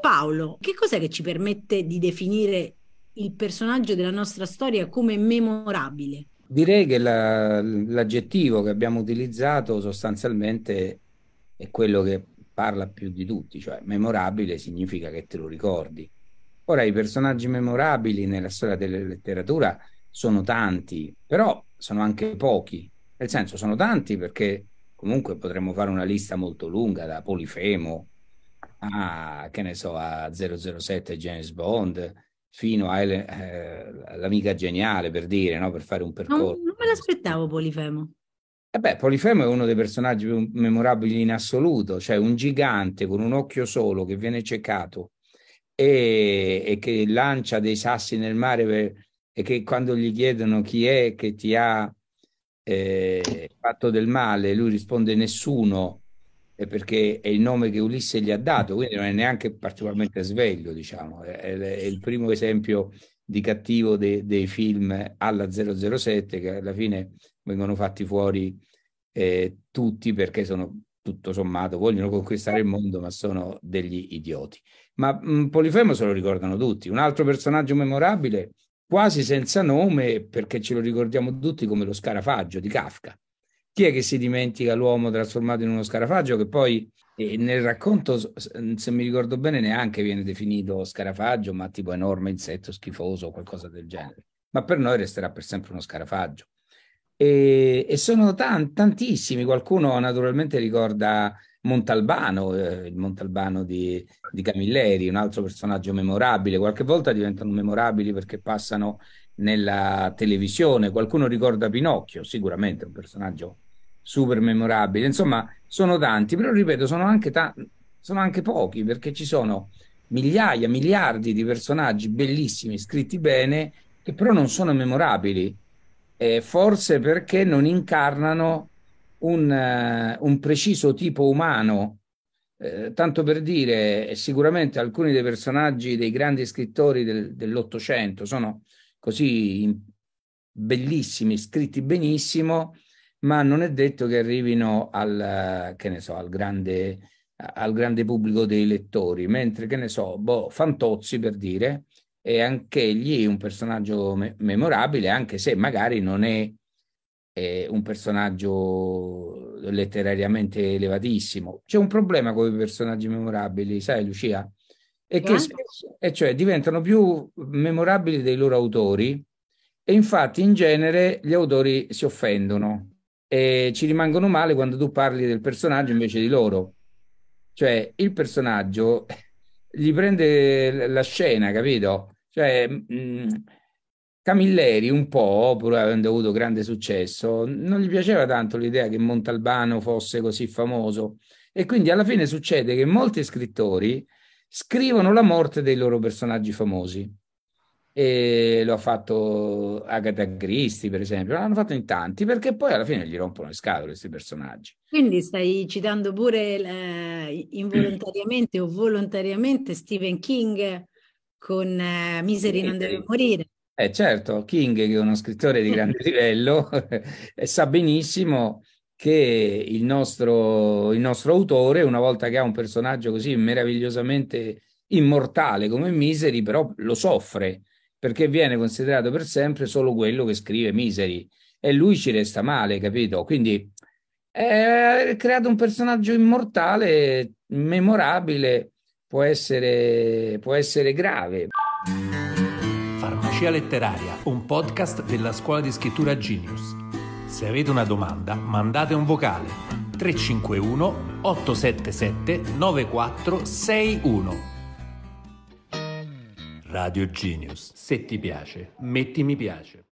Paolo, che cos'è che ci permette di definire il personaggio della nostra storia come memorabile? Direi che la, l'aggettivo che abbiamo utilizzato sostanzialmente è quello che parla più di tutti, cioè memorabile significa che te lo ricordi. Ora, i personaggi memorabili nella storia della letteratura sono tanti, però sono anche pochi. Nel senso, sono tanti perché comunque potremmo fare una lista molto lunga da Polifemo a, che ne so, a 007 James Bond, fino all'amica eh, geniale, per dire, no? per fare un percorso. Non, non me l'aspettavo Polifemo. E eh beh, Polifemo è uno dei personaggi più memorabili in assoluto, cioè un gigante con un occhio solo che viene ceccato e, e che lancia dei sassi nel mare per, e che quando gli chiedono chi è che ti ha eh, fatto del male, lui risponde nessuno è perché è il nome che Ulisse gli ha dato, quindi non è neanche particolarmente sveglio, diciamo, è, è il primo esempio di cattivo de, dei film alla 007 che alla fine vengono fatti fuori eh, tutti perché sono tutto sommato vogliono conquistare il mondo ma sono degli idioti. Ma mh, mm, Polifemo se lo ricordano tutti, un altro personaggio memorabile quasi senza nome perché ce lo ricordiamo tutti come lo scarafaggio di Kafka chi è che si dimentica l'uomo trasformato in uno scarafaggio che poi eh, nel racconto, se mi ricordo bene, neanche viene definito scarafaggio, ma tipo enorme insetto schifoso o qualcosa del genere. Ma per noi resterà per sempre uno scarafaggio. E, e sono tan- tantissimi, qualcuno naturalmente ricorda Montalbano, eh, il Montalbano di, di, Camilleri, un altro personaggio memorabile. Qualche volta diventano memorabili perché passano nella televisione. Qualcuno ricorda Pinocchio, sicuramente un personaggio super memorabile. Insomma, sono tanti, però ripeto, sono anche, ta- sono anche pochi perché ci sono migliaia, miliardi di personaggi bellissimi, scritti bene, che però non sono memorabili. Eh, forse perché non incarnano un, uh, un preciso tipo umano. Eh, tanto per dire, sicuramente alcuni dei personaggi dei grandi scrittori del, dell'Ottocento sono così bellissimi, scritti benissimo, ma non è detto che arrivino al, che so, al, grande, al grande, pubblico dei lettori, mentre, che ne so, boh, Fantozzi per dire, è anch'egli un personaggio me- memorabile, anche se magari non è, è un personaggio letterariamente elevatissimo. C'è un problema con i personaggi memorabili, sai Lucia? e che eh? spesso, e cioè diventano più memorabili dei loro autori e infatti in genere gli autori si offendono e ci rimangono male quando tu parli del personaggio invece di loro. Cioè il personaggio gli prende la scena, capito? Cioè, mh, mm, Camilleri un po', pur avendo avuto grande successo, non gli piaceva tanto l'idea che Montalbano fosse così famoso e quindi alla fine succede che molti scrittori scrivono la morte dei loro personaggi famosi. E lo ha fatto Agatha Christie, per esempio, l'hanno fatto in tanti perché poi alla fine gli rompono le scatole questi personaggi. Quindi stai citando pure eh, involontariamente mm. o volontariamente Stephen King con eh, Misery non deve morire. Eh certo, King che è uno scrittore di grande livello sa benissimo che il nostro, il nostro autore, una volta che ha un personaggio così meravigliosamente immortale come Misery, però lo soffre perché viene considerato per sempre solo quello che scrive Misery e lui ci resta male, capito? Quindi eh, creato un personaggio immortale, memorabile, può essere, può essere grave. Farmacia letteraria, un podcast della scuola di scrittura Genius se avete una domanda, mandate un vocale 351 877 9461. Radio Genius. Se ti piace, metti mi piace.